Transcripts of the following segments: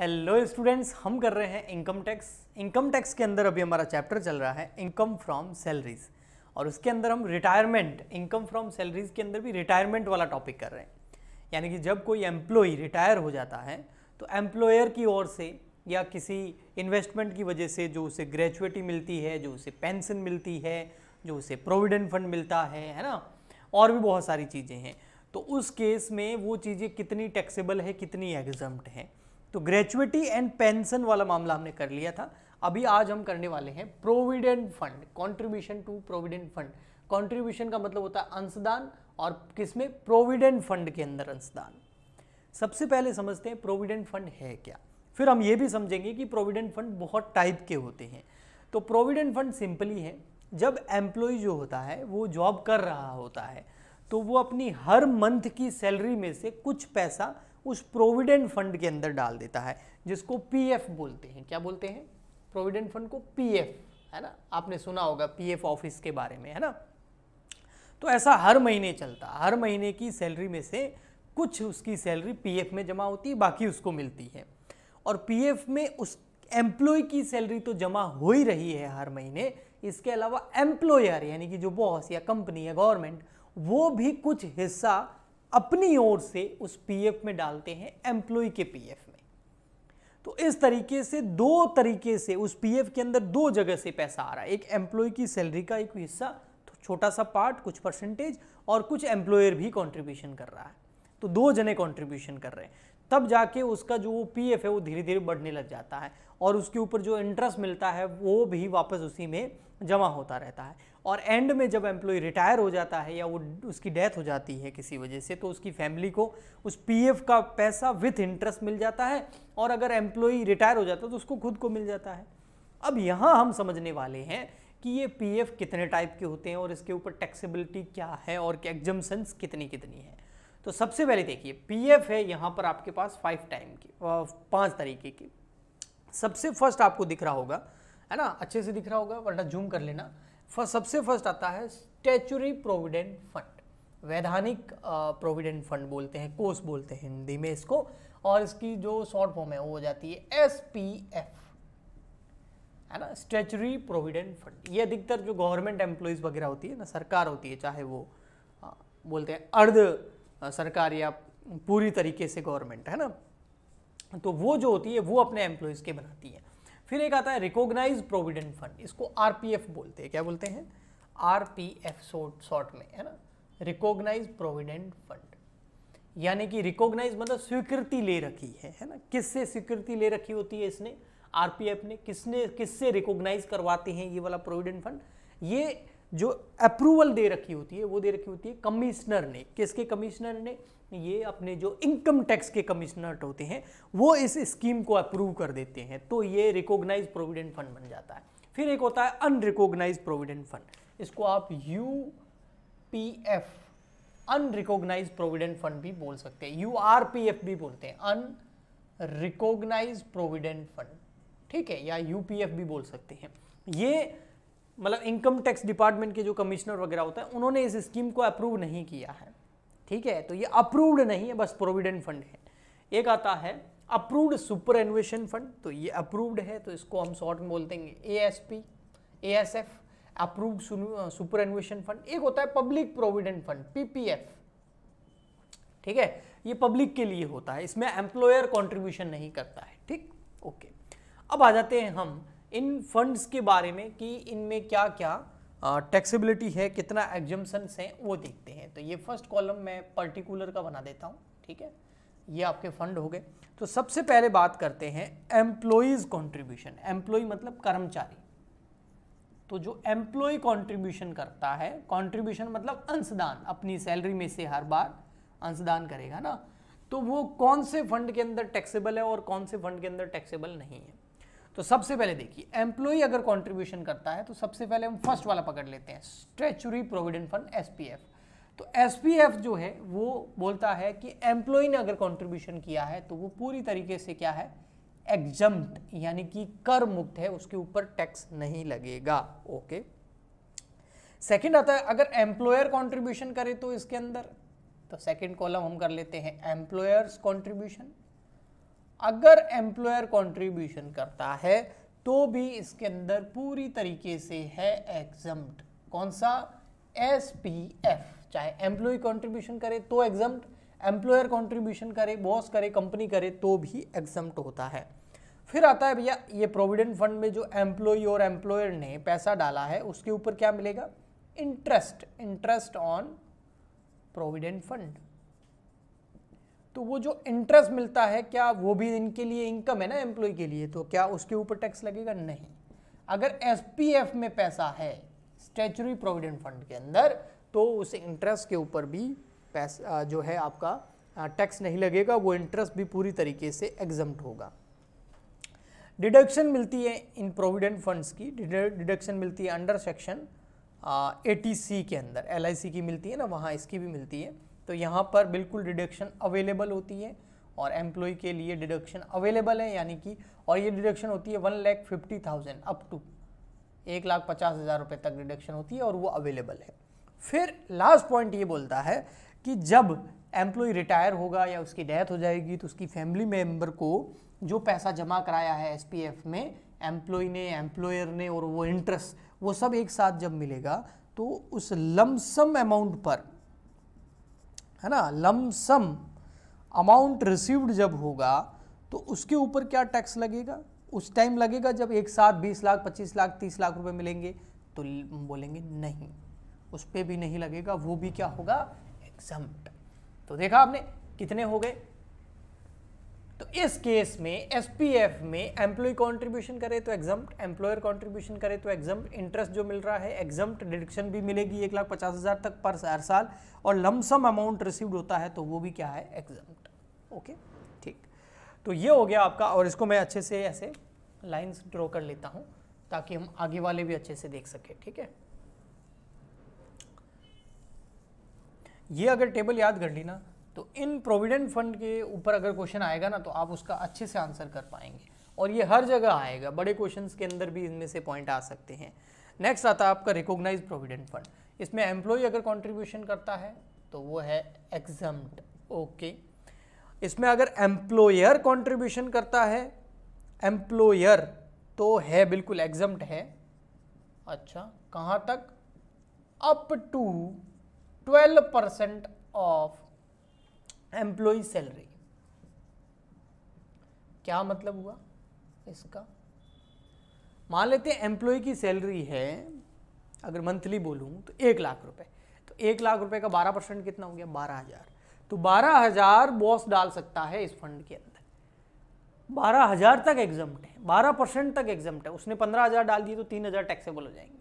Hello students हम कर रहे हैं इनकम टैक्स इनकम टैक्स के अंदर अभी हमारा चैप्टर चल रहा है इनकम फ्रॉम सैलरीज और उसके अंदर हम रिटायरमेंट इनकम फ्रॉम सैलरीज के अंदर भी रिटायरमेंट वाला टॉपिक कर रहे हैं यानी कि जब कोई एम्प्लॉय रिटायर हो जाता है तो एम्प्लॉयर की ओर से या किसी इन्वेस्टमेंट की वजह से जो उसे ग्रेचुएटी मिलती है जो उसे पेंशन मिलती है जो उसे प्रोविडेंट फंड मिलता है है ना और भी बहुत सारी चीज़ें हैं तो उस केस में वो चीज़ें कितनी टैक्सेबल है कितनी एग्जम्प्ट हैं तो ग्रेचुटी एंड पेंशन वाला मामला हमने कर लिया था अभी आज हम करने वाले हैं provident fund contribution to provident fund contribution का मतलब होता है अंशदान और किसमें प्रोविडेंट फंड के अंदर अंशदान सबसे पहले समझते हैं प्रोविडेंट फंड है क्या फिर हम ये भी समझेंगे कि प्रोविडेंट फंड बहुत टाइप के होते हैं तो प्रोविडेंट फंड सिंपली है जब एम्प्लॉय जो होता है वो जॉब कर रहा होता है तो वो अपनी हर मंथ की सैलरी में से कुछ पैसा उस प्रोविडेंट फंड के अंदर डाल देता है जिसको पीएफ बोलते हैं क्या बोलते हैं प्रोविडेंट फंड को पीएफ है ना आपने सुना होगा पीएफ ऑफिस के बारे में है ना तो ऐसा हर महीने चलता हर महीने की सैलरी में से कुछ उसकी सैलरी पीएफ में जमा होती है बाकी उसको मिलती है और पीएफ में उस एम्प्लॉय की सैलरी तो जमा हो ही रही है हर महीने इसके अलावा एम्प्लॉयर यानी कि जो बॉस या कंपनी या गवर्नमेंट वो भी कुछ हिस्सा अपनी ओर से उस पीएफ में डालते हैं एम्प्लॉय के पीएफ में तो इस तरीके से दो तरीके से उस पीएफ के अंदर दो जगह से पैसा आ रहा है एक एम्प्लॉय की सैलरी का एक हिस्सा तो छोटा सा पार्ट कुछ परसेंटेज और कुछ एम्प्लॉयर भी कॉन्ट्रीब्यूशन कर रहा है तो दो जने कॉन्ट्रीब्यूशन कर रहे हैं तब जाके उसका जो वो पी है वो धीरे धीरे बढ़ने लग जाता है और उसके ऊपर जो इंटरेस्ट मिलता है वो भी वापस उसी में जमा होता रहता है और एंड में जब एम्प्लॉय रिटायर हो जाता है या वो उसकी डेथ हो जाती है किसी वजह से तो उसकी फैमिली को उस पीएफ का पैसा विथ इंटरेस्ट मिल जाता है और अगर एम्प्लॉय रिटायर हो जाता है तो उसको खुद को मिल जाता है अब यहाँ हम समझने वाले हैं कि ये पीएफ कितने टाइप के होते हैं और इसके ऊपर टैक्सेबिलिटी क्या है और एग्जम्सन्स कितनी कितनी है तो सबसे पहले देखिए पीएफ है यहाँ पर आपके पास फाइव टाइम की पाँच तरीके की सबसे फर्स्ट आपको दिख रहा होगा है ना अच्छे से दिख रहा होगा वरना जूम कर लेना फर्स्ट सबसे फर्स्ट आता है स्टेचुरी प्रोविडेंट फंड वैधानिक प्रोविडेंट फंड बोलते हैं कोस बोलते हैं हिंदी में इसको और इसकी जो शॉर्ट फॉर्म है वो हो जाती है एस पी एफ है ना स्टेचुरी प्रोविडेंट फंड ये अधिकतर जो गवर्नमेंट एम्प्लॉयज़ वगैरह होती है ना सरकार होती है चाहे वो आ, हाँ, बोलते हैं अर्ध सरकार या पूरी तरीके से गवर्नमेंट है ना तो वो जो होती है वो अपने एम्प्लॉयज़ के बनाती है फिर एक आता है रिकोगनाइज प्रोविडेंट फंड इसको आर बोलते हैं क्या बोलते हैं आर पी एफ शॉर्ट में है ना रिकोगनाइज प्रोविडेंट फंड यानी कि रिकोगनाइज मतलब स्वीकृति ले रखी है है ना किससे स्वीकृति ले रखी होती है इसने एफ ने किसने किससे रिकोगनाइज करवाते हैं ये वाला प्रोविडेंट फंड ये जो अप्रूवल दे रखी होती है वो दे रखी होती है कमिश्नर ने किसके कमिश्नर ने ये अपने जो इनकम टैक्स के कमिश्नर होते हैं वो इस स्कीम को अप्रूव कर देते हैं तो ये रिकोगनाइज प्रोविडेंट फंड बन जाता है फिर एक होता है अनरिकोगनाइज प्रोविडेंट फंड इसको आप U P F unrecognise provident fund भी बोल सकते हैं यू आर पी एफ भी बोलते हैं रिकोगनाइज प्रोविडेंट फंड ठीक है या यू पी एफ भी बोल सकते हैं ये मतलब इनकम टैक्स डिपार्टमेंट के जो कमिश्नर वगैरह होता है उन्होंने इस स्कीम को अप्रूव नहीं किया है ठीक है तो ये अप्रूव्ड नहीं है बस प्रोविडेंट फंड है एक आता है अप्रूव्ड सुपर एनुएशन फंड तो ये अप्रूव्ड है तो इसको हम शॉर्ट में बोलते हैं A S P A S F approved superannuation fund एक होता है पब्लिक प्रोविडेंट फंड पीपीएफ ठीक है ये पब्लिक के लिए होता है इसमें एम्प्लॉयर कॉन्ट्रीब्यूशन नहीं करता है ठीक ओके अब आ जाते हैं हम इन फंड्स के बारे में कि इनमें क्या क्या टैक्सेबिलिटी है कितना एग्जम्पन्स हैं वो देखते हैं तो ये फर्स्ट कॉलम मैं पर्टिकुलर का बना देता हूँ ठीक है ये आपके फंड हो गए तो सबसे पहले बात करते हैं एम्प्लॉयज़ कॉन्ट्रीब्यूशन एम्प्लॉय मतलब कर्मचारी तो जो एम्प्लॉय कॉन्ट्रीब्यूशन करता है कॉन्ट्रीब्यूशन मतलब अंशदान अपनी सैलरी में से हर बार अंशदान करेगा ना तो वो कौन से फंड के अंदर टैक्सेबल है और कौन से फंड के अंदर टैक्सेबल नहीं है तो सबसे पहले देखिए एम्प्लॉय अगर कंट्रीब्यूशन करता है तो सबसे पहले हम फर्स्ट वाला पकड़ लेते हैं स्ट्रेचुरी प्रोविडेंट फंड एसपीएफ तो एसपीएफ जो है वो बोलता है कि एम्प्लॉय ने अगर कंट्रीब्यूशन किया है तो वो पूरी तरीके से क्या है एग्जम्प्ट यानी कि कर मुक्त है उसके ऊपर टैक्स नहीं लगेगा ओके सेकेंड आता है अगर एम्प्लॉयर कॉन्ट्रीब्यूशन करे तो इसके अंदर तो सेकेंड कॉलम हम कर लेते हैं एम्प्लॉयर्स कॉन्ट्रीब्यूशन अगर एम्प्लॉयर कंट्रीब्यूशन करता है तो भी इसके अंदर पूरी तरीके से है एग्जम्प्ट कौन सा एस पी एफ चाहे एम्प्लॉय कंट्रीब्यूशन करे तो एग्जम्प्ट एम्प्लॉयर कंट्रीब्यूशन करे बॉस करे कंपनी करे तो भी एग्जम्प्ट होता है फिर आता है भैया ये प्रोविडेंट फंड में जो एम्प्लॉय और एम्प्लॉयर ने पैसा डाला है उसके ऊपर क्या मिलेगा interest interest on provident fund तो वो जो इंटरेस्ट मिलता है क्या वो भी इनके लिए इनकम है ना एम्प्लॉय के लिए तो क्या उसके ऊपर टैक्स लगेगा नहीं अगर एस में पैसा है स्टेचुरी प्रोविडेंट फंड के अंदर तो उस इंटरेस्ट के ऊपर भी पैसा जो है आपका टैक्स नहीं लगेगा वो इंटरेस्ट भी पूरी तरीके से एग्जम्ट होगा डिडक्शन मिलती है इन प्रोविडेंट फंड्स की डिडक्शन मिलती है under section eighty C के अंदर एल आई सी की मिलती है ना वहाँ इसकी भी मिलती है तो यहाँ पर बिल्कुल डिडक्शन अवेलेबल होती है और एम्प्लॉय के लिए डिडक्शन अवेलेबल है यानी कि और ये डिडक्शन होती है one lakh fifty thousand up to एक लाख पचास हज़ार रुपये तक डिडक्शन होती है और वो अवेलेबल है फिर लास्ट पॉइंट ये बोलता है कि जब एम्प्लॉय रिटायर होगा या उसकी डेथ हो जाएगी तो उसकी फैमिली मेम्बर को जो पैसा जमा कराया है एस में एम्प्लॉय ने एम्प्लॉयर ने और वो इंटरेस्ट वो सब एक साथ जब मिलेगा तो उस लमसम अमाउंट पर है ना लमसम अमाउंट रिसीव्ड जब होगा तो उसके ऊपर क्या टैक्स लगेगा उस टाइम लगेगा जब एक साथ बीस लाख पच्चीस लाख तीस लाख रुपए मिलेंगे तो बोलेंगे नहीं उस पर भी नहीं लगेगा वो भी क्या होगा एग्जाम तो देखा आपने कितने हो गए तो इस केस में एसपीएफ में एम्प्लॉय कंट्रीब्यूशन करे तो एग्जाम एम्प्लॉयर कंट्रीब्यूशन करे तो एग्जाम इंटरेस्ट जो मिल रहा है एग्जाम डिडक्शन भी मिलेगी एक लाख पचास हज़ार तक पर हर साल और लमसम अमाउंट रिसीव्ड होता है तो वो भी क्या है एग्जाम ओके ठीक तो ये हो गया आपका और इसको मैं अच्छे से ऐसे लाइन्स ड्रॉ कर लेता हूँ ताकि हम आगे वाले भी अच्छे से देख सकें ठीक है ये अगर टेबल याद कर ली ना तो इन प्रोविडेंट फंड के ऊपर अगर क्वेश्चन आएगा ना तो आप उसका अच्छे से आंसर कर पाएंगे और ये हर जगह आएगा बड़े क्वेश्चन के अंदर भी इनमें से पॉइंट आ सकते हैं नेक्स्ट आता है आपका रिकोगनाइज प्रोविडेंट फंड इसमें एम्प्लॉय अगर कॉन्ट्रीब्यूशन करता है तो वो है एग्जाम ओके इसमें अगर एम्प्लॉयर कॉन्ट्रीब्यूशन करता है एम्प्लॉयर तो है बिल्कुल एग्जाम है अच्छा कहाँ तक up to 12 percent of employee salary क्या मतलब हुआ इसका मान लेते हैं एम्प्लॉय की सैलरी है अगर मंथली बोलूँ तो एक लाख रुपए तो एक लाख रुपए का बारह परसेंट कितना हो गया बारह हज़ार तो बारह हज़ार बॉस डाल सकता है इस फंड के अंदर बारह हज़ार तक एग्जाम है बारह परसेंट तक एग्जाम है उसने पंद्रह हज़ार डाल दिए तो तीन हज़ार टैक्सेबल हो जाएंगे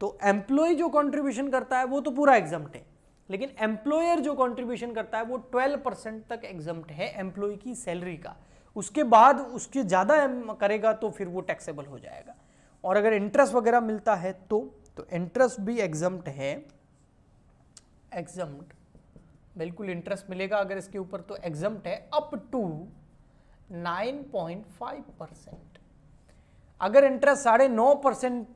तो एम्प्लॉय जो कॉन्ट्रीब्यूशन करता है वो तो पूरा एग्जाम है लेकिन एम्प्लॉयर जो कंट्रीब्यूशन करता है वो 12 परसेंट तक एग्जम्प्ट है एम्प्लॉय की सैलरी का उसके बाद उसके ज़्यादा करेगा तो फिर वो टैक्सेबल हो जाएगा और अगर इंटरेस्ट वगैरह मिलता है तो तो इंटरेस्ट भी एग्जम्प्ट है एग्जम्प्ट बिल्कुल इंटरेस्ट मिलेगा अगर इसके ऊपर तो एग्जम्प्ट है अप टू 9.5 परसेंट अगर इंटरेस्ट साढ़े नौ परसेंट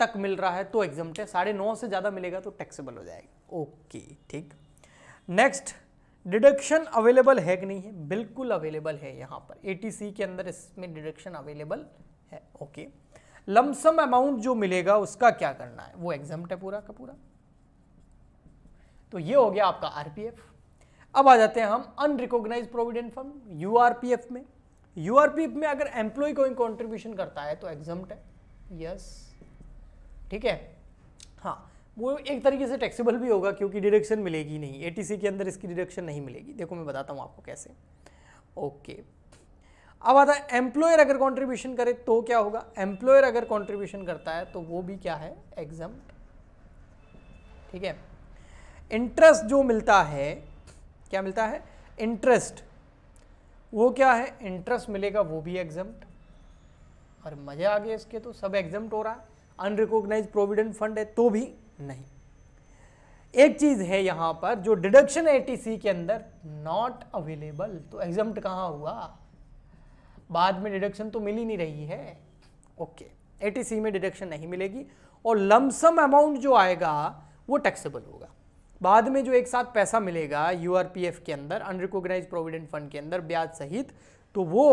तक मिल रहा है तो एग्जम्प्ट है साढ़े नौ से ज़्यादा मिलेगा तो टैक्सेबल हो जाएगा ओके ठीक नेक्स्ट डिडक्शन अवेलेबल है कि नहीं है बिल्कुल अवेलेबल है यहाँ पर ए के अंदर इसमें डिडक्शन अवेलेबल है ओके लमसम अमाउंट जो मिलेगा उसका क्या करना है वो एग्जाम है पूरा का पूरा तो ये हो गया आपका आरपीएफ अब आ जाते हैं हम अनरिकोगनाइज प्रोविडेंट फंड यूआरपीएफ में यूआरपीएफ में अगर एम्प्लॉय कोई कॉन्ट्रीब्यूशन करता है तो एग्जाम है यस ठीक है हाँ वो एक तरीके से टैक्सेबल भी होगा क्योंकि डिडक्शन मिलेगी नहीं ए के अंदर इसकी डिडक्शन नहीं मिलेगी देखो मैं बताता हूँ आपको कैसे ओके अब आता है एम्प्लॉयर अगर कंट्रीब्यूशन करे तो क्या होगा एम्प्लॉयर अगर कंट्रीब्यूशन करता है तो वो भी क्या है एग्जाम ठीक है इंटरेस्ट जो मिलता है क्या मिलता है इंटरेस्ट वो क्या है इंटरेस्ट मिलेगा वो भी एग्जाम और मजा आ गया इसके तो सब एग्जाम हो रहा है अनरिकोगनाइज प्रोविडेंट फंड है तो भी नहीं एक चीज है यहां पर जो डिडक्शन एटीसी के अंदर नॉट अवेलेबल तो एग्जाम कहाँ हुआ बाद में डिडक्शन तो मिल ही नहीं रही है ओके okay. एटीसी में डिडक्शन नहीं मिलेगी और लमसम अमाउंट जो आएगा वो टैक्सेबल होगा बाद में जो एक साथ पैसा मिलेगा यूआरपीएफ के अंदर अनरिकोगनाइज प्रोविडेंट फंड के अंदर ब्याज सहित तो वो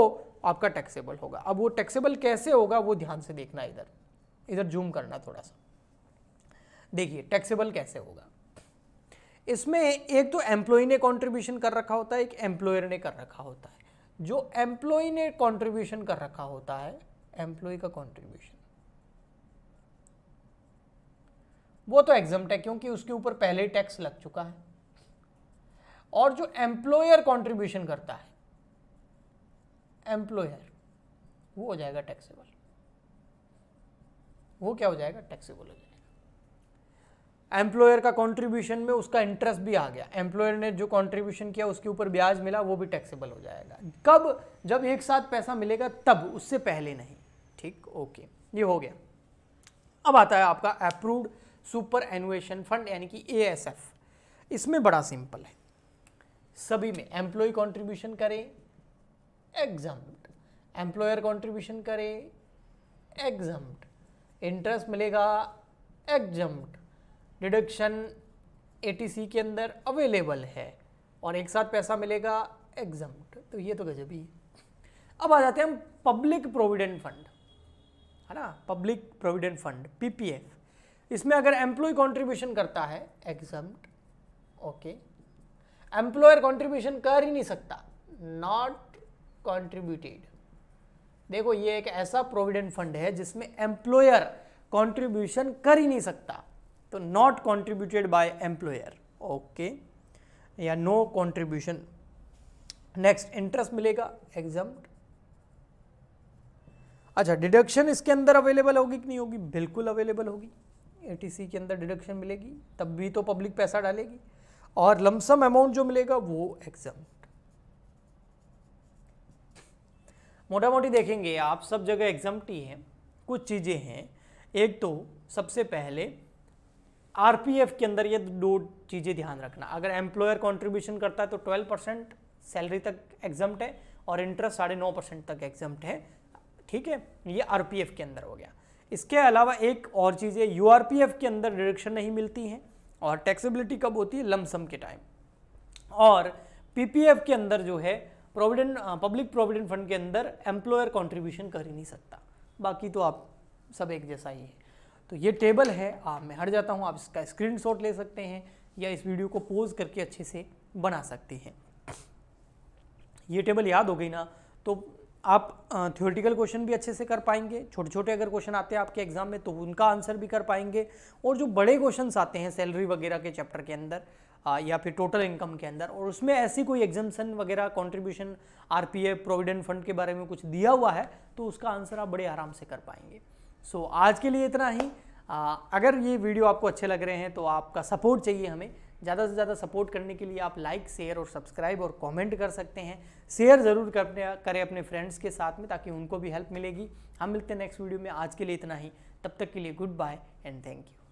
आपका टैक्सेबल होगा अब वो टैक्सेबल कैसे होगा वो ध्यान से देखना इधर इधर जूम करना थोड़ा सा देखिए टैक्सेबल कैसे होगा इसमें एक तो एम्प्लॉय ने कॉन्ट्रीब्यूशन कर रखा होता है एक एम्प्लॉयर ने कर रखा होता है जो एम्प्लॉय ने कॉन्ट्रीब्यूशन कर रखा होता है एम्प्लॉय का कॉन्ट्रीब्यूशन वो तो एग्जाम है क्योंकि उसके ऊपर पहले ही टैक्स लग चुका है और जो एम्प्लॉयर कॉन्ट्रीब्यूशन करता है एम्प्लॉयर वो हो जाएगा टैक्सेबल वो क्या हो जाएगा टैक्सेबल हो जाएगा एम्प्लॉयर का कंट्रीब्यूशन में उसका इंटरेस्ट भी आ गया एम्प्लॉयर ने जो कंट्रीब्यूशन किया उसके ऊपर ब्याज मिला वो भी टैक्सेबल हो जाएगा कब जब एक साथ पैसा मिलेगा तब उससे पहले नहीं ठीक ओके ये हो गया अब आता है आपका अप्रूव्ड सुपर एनुएशन फंड यानी कि ए इसमें बड़ा सिंपल है सभी में एम्प्लॉय कॉन्ट्रीब्यूशन करे एग्जाम एम्प्लॉयर कॉन्ट्रीब्यूशन करे एग्जाम इंटरेस्ट मिलेगा एग्जाम्ड डिडक्शन ए के अंदर अवेलेबल है और एक साथ पैसा मिलेगा एग्जाम तो ये तो गजब ही अब आ जाते हैं हम पब्लिक प्रोविडेंट फंड है ना पब्लिक प्रोविडेंट फंड पीपीएफ इसमें अगर एम्प्लॉय कंट्रीब्यूशन करता है एग्जाम ओके एम्प्लॉयर कंट्रीब्यूशन कर ही नहीं सकता नॉट कंट्रीब्यूटेड देखो ये एक ऐसा प्रोविडेंट फंड है जिसमें एम्प्लॉयर कंट्रीब्यूशन कर ही नहीं सकता तो not contributed by employer okay या नो कॉन्ट्रीब्यूशन नेक्स्ट इंटरेस्ट मिलेगा एग्जाम अच्छा डिडक्शन इसके अंदर अवेलेबल होगी कि नहीं होगी बिल्कुल अवेलेबल होगी एटीसी के अंदर डिडक्शन मिलेगी तब भी तो पब्लिक पैसा डालेगी और लमसम अमाउंट जो मिलेगा वो एग्जाम मोटा मोटी देखेंगे आप सब जगह एग्जाम ही हैं कुछ चीज़ें हैं एक तो सबसे पहले आरपीएफ के अंदर ये दो चीज़ें ध्यान रखना अगर एम्प्लॉयर कंट्रीब्यूशन करता है तो 12 परसेंट सैलरी तक एग्जम्ट है और इंटरेस्ट साढ़े नौ परसेंट तक एग्जाम्प्ट है ठीक है ये आरपीएफ के अंदर हो गया इसके अलावा एक और चीज़ है यूआरपीएफ के अंदर डिडक्शन नहीं मिलती है और टैक्सेबिलिटी कब होती है लमसम के टाइम और एफ के अंदर जो है प्रोविडेंट पब्लिक प्रोविडेंट फंड के अंदर एम्प्लॉयर कॉन्ट्रीब्यूशन कर ही नहीं सकता बाकी तो आप सब एक जैसा ही है तो ये टेबल है आप मैं हट जाता हूँ आप इसका स्क्रीन ले सकते हैं या इस वीडियो को पोज करके अच्छे से बना सकते हैं ये टेबल याद हो गई ना तो आप थ्योरेटिकल क्वेश्चन भी अच्छे से कर पाएंगे छोटे छोटे अगर क्वेश्चन आते हैं आपके एग्जाम में तो उनका आंसर भी कर पाएंगे और जो बड़े क्वेश्चन आते हैं सैलरी वगैरह के चैप्टर के अंदर आ, या फिर टोटल इनकम के अंदर और उसमें ऐसी कोई एग्जामेशन वगैरह कॉन्ट्रीब्यूशन आर प्रोविडेंट फंड के बारे में कुछ दिया हुआ है तो उसका आंसर आप बड़े आराम से कर पाएंगे सो so, आज के लिए इतना ही आ, अगर ये वीडियो आपको अच्छे लग रहे हैं तो आपका सपोर्ट चाहिए हमें ज़्यादा से ज़्यादा सपोर्ट करने के लिए आप लाइक शेयर और सब्सक्राइब और कमेंट कर सकते हैं शेयर ज़रूर कर करें अपने फ्रेंड्स के साथ में ताकि उनको भी हेल्प मिलेगी हम मिलते हैं नेक्स्ट वीडियो में आज के लिए इतना ही तब तक के लिए good bye and thank you